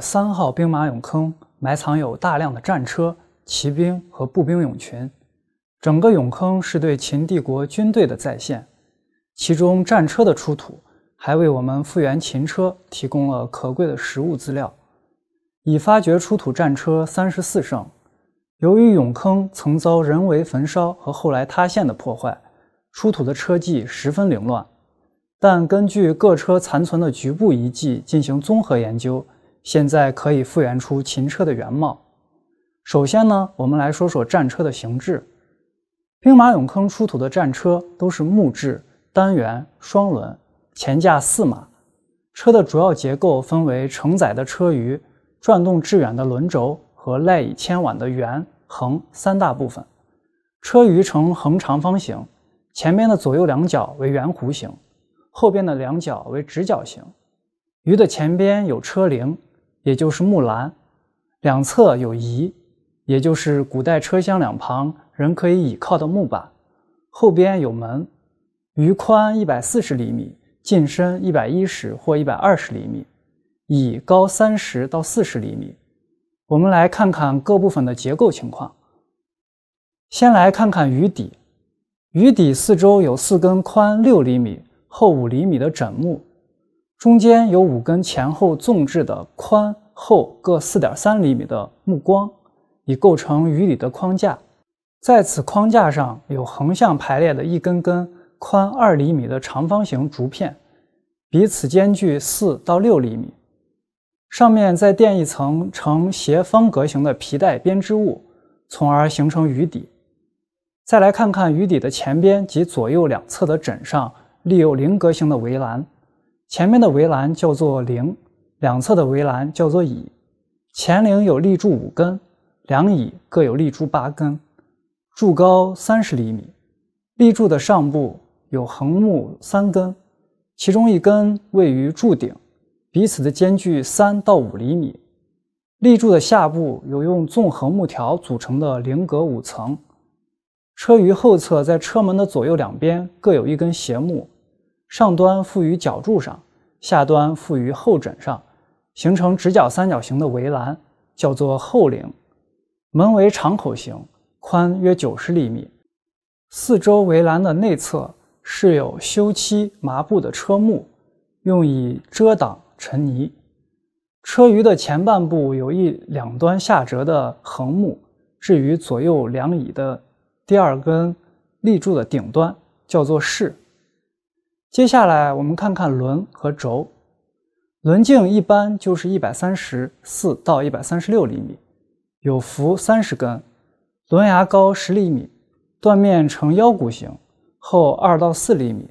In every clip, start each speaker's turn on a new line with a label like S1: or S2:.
S1: 三号兵马俑坑埋藏有大量的战车、骑兵和步兵俑群，整个俑坑是对秦帝国军队的再现。其中战车的出土，还为我们复原秦车提供了可贵的实物资料。已发掘出土战车三十四乘。由于俑坑曾遭人为焚烧和后来塌陷的破坏，出土的车迹十分凌乱，但根据各车残存的局部遗迹进行综合研究。现在可以复原出秦车的原貌。首先呢，我们来说说战车的形制。兵马俑坑出土的战车都是木质、单元、双轮、前架四马。车的主要结构分为承载的车舆、转动致远的轮轴和赖以牵挽的圆、横三大部分。车舆呈横长方形，前边的左右两角为圆弧形，后边的两角为直角形。舆的前边有车铃。也就是木栏，两侧有椅，也就是古代车厢两旁人可以倚靠的木板，后边有门，余宽一百四十厘米，进深一百一十或一百二十厘米，以高三十到四十厘米。我们来看看各部分的结构情况。先来看看鱼底，鱼底四周有四根宽六厘米、厚五厘米的枕木。中间有五根前后纵置的宽厚各四点三厘米的木桩，以构成鱼底的框架。在此框架上有横向排列的一根根宽二厘米的长方形竹片，彼此间距四到六厘米。上面再垫一层呈斜方格形的皮带编织物，从而形成鱼底。再来看看鱼底的前边及左右两侧的枕上，立有菱格形的围栏。前面的围栏叫做棂，两侧的围栏叫做椅。前棂有立柱五根，两椅各有立柱八根，柱高三十厘米。立柱的上部有横木三根，其中一根位于柱顶，彼此的间距三到五厘米。立柱的下部有用纵横木条组成的棂格五层。车舆后侧在车门的左右两边各有一根斜木。上端附于角柱上，下端附于后枕上，形成直角三角形的围栏，叫做后陵。门为长口形，宽约九十厘米。四周围栏的内侧是有修漆麻布的车木，用以遮挡尘泥。车舆的前半部有一两端下折的横木，置于左右两椅的第二根立柱的顶端，叫做室。接下来我们看看轮和轴，轮径一般就是一百三十四到一百三十六厘米，有辐三十根，轮牙高十厘米，断面呈腰骨形，厚二到四厘米，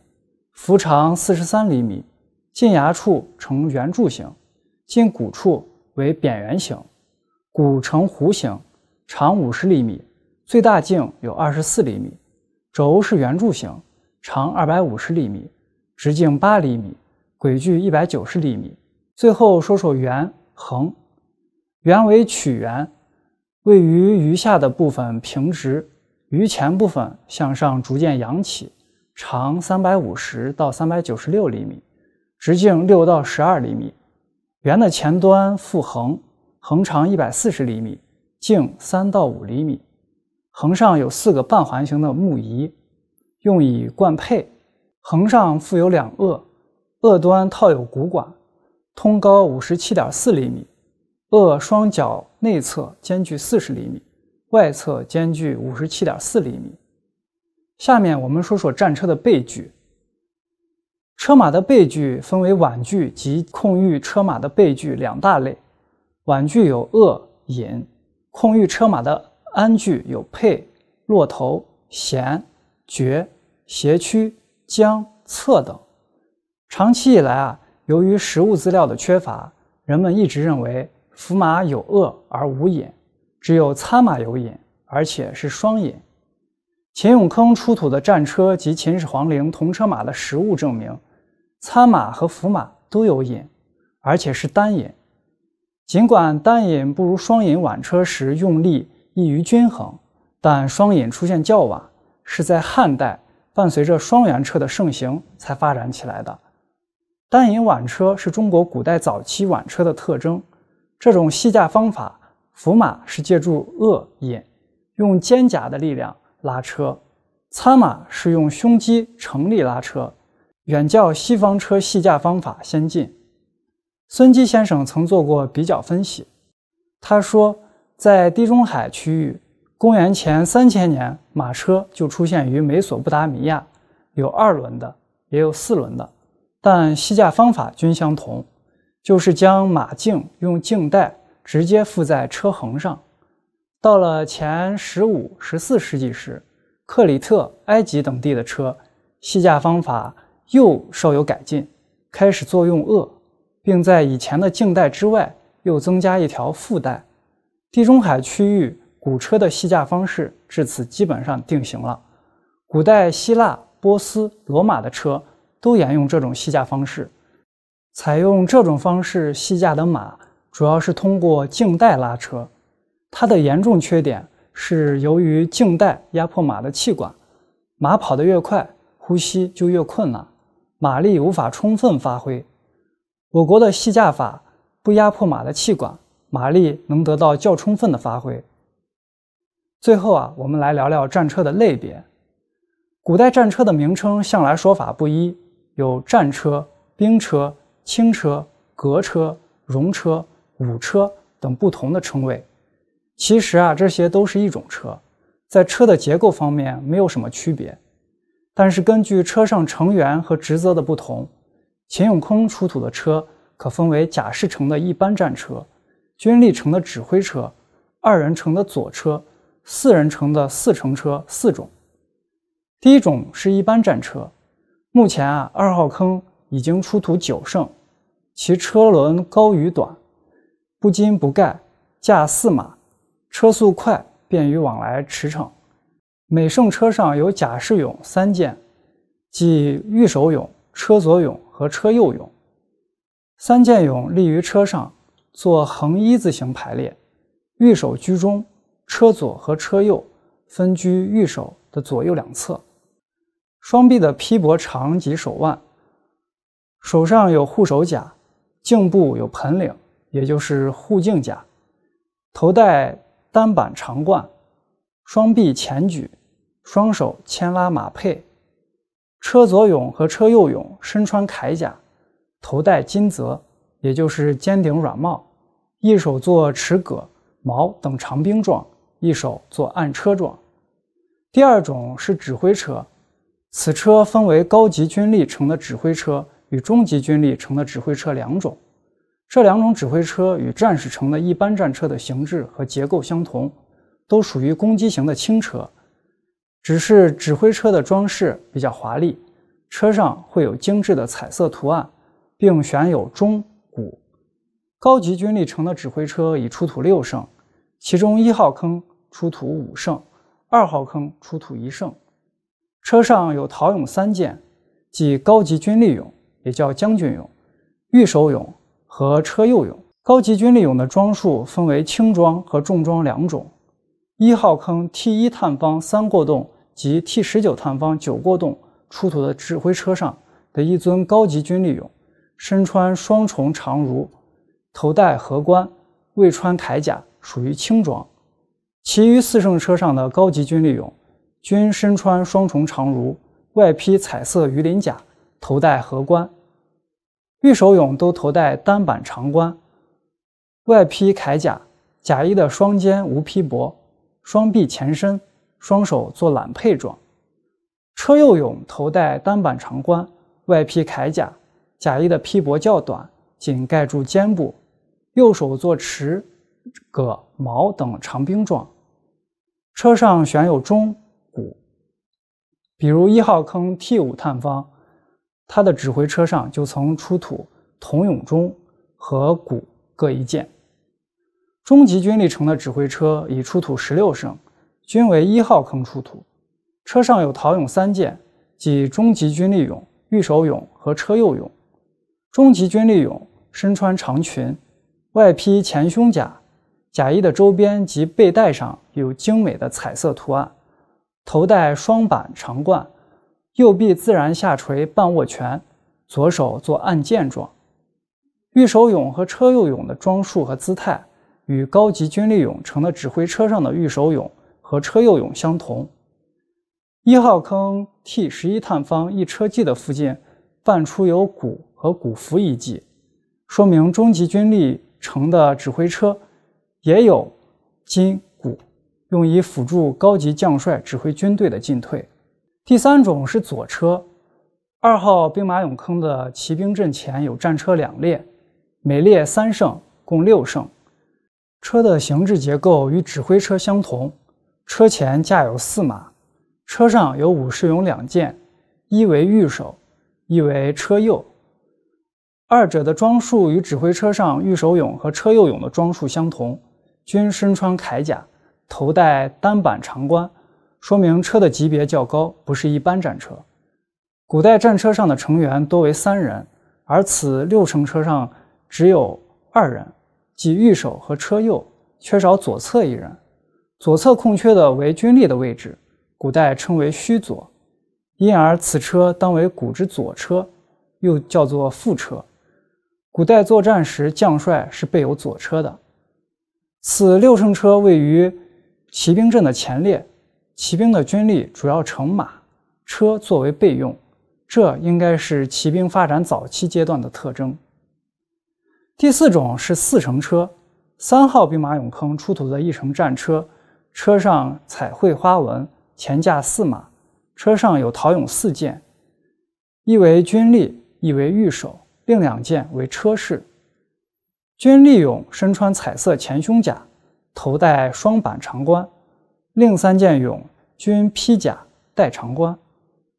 S1: 辐长四十三厘米，近牙处呈圆柱形，近骨处为扁圆形，骨呈弧形，长五十厘米，最大径有二十四厘米，轴是圆柱形，长二百五十厘米。直径八厘米，轨距一百九十厘米。最后说说圆横，圆为曲圆，位于鱼下的部分平直，鱼前部分向上逐渐扬起，长三百五十到三百九十六厘米，直径六到十二厘米。圆的前端附横，横长一百四十厘米，径三到五厘米，横上有四个半环形的木仪，用以贯配。横上附有两轭，轭端套有骨管，通高五十七点四厘米，轭双脚内侧间距四十厘米，外侧间距五十七点四厘米。下面我们说说战车的背具。车马的背具分为挽具及控御车马的背具两大类。挽具有轭、引；控御车马的鞍具有辔、骆头、弦、角、斜曲。江、策等，长期以来啊，由于实物资料的缺乏，人们一直认为伏马有恶而无隐，只有餐马有隐，而且是双隐。秦俑坑出土的战车及秦始皇陵铜车马的实物证明，餐马和伏马都有隐，而且是单隐。尽管单隐不如双隐挽车时用力易于均衡，但双隐出现较晚，是在汉代。伴随着双辕车的盛行才发展起来的，单引挽车是中国古代早期挽车的特征。这种系驾方法，扶马是借助颚引，用肩胛的力量拉车；擦马是用胸肌承力拉车，远较西方车系驾方法先进。孙基先生曾做过比较分析，他说，在地中海区域。公元前三千年，马车就出现于美索不达米亚，有二轮的，也有四轮的，但西驾方法均相同，就是将马颈用颈带直接附在车横上。到了前十五、十四世纪时，克里特、埃及等地的车西驾方法又稍有改进，开始作用轭，并在以前的颈带之外又增加一条副带。地中海区域。古车的系驾方式至此基本上定型了。古代希腊、波斯、罗马的车都沿用这种系驾方式。采用这种方式系驾的马，主要是通过静带拉车。它的严重缺点是由于静带压迫马的气管，马跑得越快，呼吸就越困难，马力无法充分发挥。我国的系驾法不压迫马的气管，马力能得到较充分的发挥。最后啊，我们来聊聊战车的类别。古代战车的名称向来说法不一，有战车、兵车、轻车、革车、戎车、武车等不同的称谓。其实啊，这些都是一种车，在车的结构方面没有什么区别。但是根据车上成员和职责的不同，秦俑坑出土的车可分为甲士乘的一般战车、军力乘的指挥车、二人乘的左车。四人乘的四乘车四种，第一种是一般战车，目前啊二号坑已经出土九胜，其车轮高与短，不金不盖，驾四马，车速快，便于往来驰骋。每乘车上有甲士俑三件，即御手俑、车左俑和车右俑，三件俑立于车上，做横一字形排列，御手居中。车左和车右分居御手的左右两侧，双臂的披帛长及手腕，手上有护手甲，颈部有盆领，也就是护颈甲，头戴单板长冠，双臂前举，双手牵拉马辔。车左俑和车右俑身穿铠甲，头戴金泽，也就是尖顶软帽，一手做持戈、矛等长兵状。一手做暗车状，第二种是指挥车，此车分为高级军力乘的指挥车与中级军力乘的指挥车两种。这两种指挥车与战士乘的一般战车的形制和结构相同，都属于攻击型的轻车，只是指挥车的装饰比较华丽，车上会有精致的彩色图案，并选有钟鼓。高级军力乘的指挥车已出土六升，其中一号坑。出土五圣，二号坑出土一圣，车上有陶俑三件，即高级军吏俑，也叫将军俑、御手俑和车右俑。高级军吏俑的装束分为轻装和重装两种。一号坑 T 一探方三过洞及 T 十九探方九过洞出土的指挥车上的一尊高级军吏俑，身穿双重长襦，头戴合冠，未穿铠甲，属于轻装。其余四乘车上的高级军力俑，均身穿双重长襦，外披彩色鱼鳞甲，头戴荷冠；御手俑都头戴单板长冠，外披铠甲，甲衣的双肩无披帛，双臂前伸，双手做揽佩状。车右俑头戴单板长冠，外披铠甲，甲衣的披帛较短，仅盖住肩部，右手做持戈矛等长兵状。车上选有钟、鼓，比如一号坑 T 五探方，它的指挥车上就曾出土铜俑钟和鼓各一件。中级军力城的指挥车已出土十六升，均为一号坑出土。车上有陶俑三件，即中级军力俑、御手俑和车右俑。中级军力俑身穿长裙，外披前胸甲。甲衣的周边及背带上有精美的彩色图案，头戴双板长冠，右臂自然下垂半握拳，左手做按键状。御手俑和车右俑的装束和姿态与高级军力俑乘的指挥车上的御手俑和车右俑相同。一号坑 T 十一探方一车记的附近，半出有鼓和鼓符遗迹，说明中级军力乘的指挥车。也有金鼓，用以辅助高级将帅指挥军队的进退。第三种是左车，二号兵马俑坑的骑兵阵前有战车两列，每列三胜，共六胜。车的形制结构与指挥车相同，车前架有四马，车上有武士俑两件，一为御手，一为车右。二者的装束与指挥车上御手俑和车右俑的装束相同。均身穿铠甲，头戴单板长冠，说明车的级别较高，不是一般战车。古代战车上的成员多为三人，而此六乘车上只有二人，即御手和车右，缺少左侧一人。左侧空缺的为军力的位置，古代称为虚左，因而此车当为古之左车，又叫做副车。古代作战时，将帅是备有左车的。此六乘车位于骑兵阵的前列，骑兵的军力主要乘马，车作为备用，这应该是骑兵发展早期阶段的特征。第四种是四乘车，三号兵马俑坑出土的一乘战车，车上彩绘花纹，前驾四马，车上有陶俑四件，一为军力，一为御手，另两件为车饰。军利勇身穿彩色前胸甲，头戴双板长冠，另三件勇均披甲戴长冠，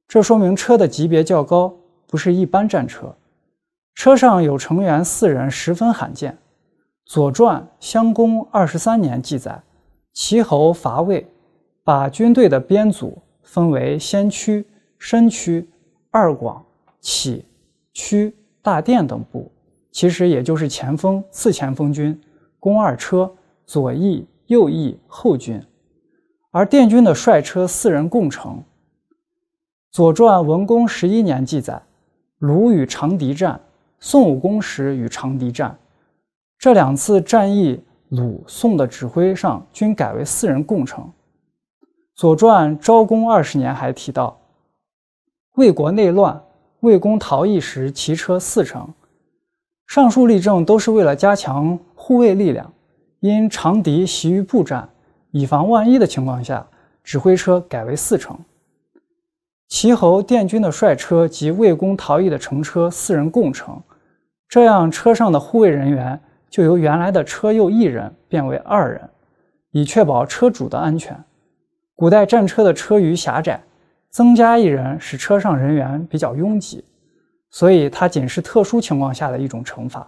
S1: 这说明车的级别较高，不是一般战车。车上有成员四人，十分罕见。《左传·襄公二十三年》记载，齐侯伐魏，把军队的编组分为先驱、申驱、二广、启、驱、大殿等部。其实也就是前锋、次前锋军、攻二车、左翼、右翼、后军，而殿军的帅车四人共乘。《左传》文公十一年记载，鲁与长狄战，宋武公时与长狄战，这两次战役，鲁、宋的指挥上均改为四人共乘。《左传》昭公二十年还提到，魏国内乱，魏公逃逸时骑车四乘。上述例证都是为了加强护卫力量。因长笛习于步战，以防万一的情况下，指挥车改为四乘。齐侯殿军的帅车及魏公逃逸的乘车四人共乘，这样车上的护卫人员就由原来的车右一人变为二人，以确保车主的安全。古代战车的车舆狭窄，增加一人使车上人员比较拥挤。所以，它仅是特殊情况下的一种惩罚。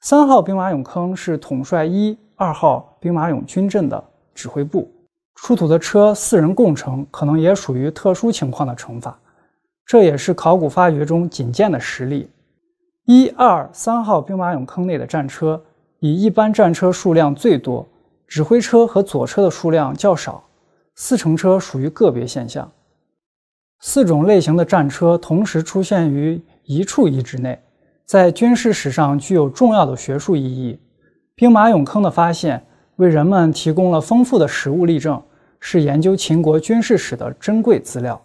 S1: 三号兵马俑坑是统帅一二号兵马俑军阵的指挥部，出土的车四人共乘，可能也属于特殊情况的惩罚。这也是考古发掘中仅见的实例。一二三号兵马俑坑内的战车，以一般战车数量最多，指挥车和左车的数量较少，四乘车属于个别现象。四种类型的战车同时出现于一处遗址内，在军事史上具有重要的学术意义。兵马俑坑的发现为人们提供了丰富的实物例证，是研究秦国军事史的珍贵资料。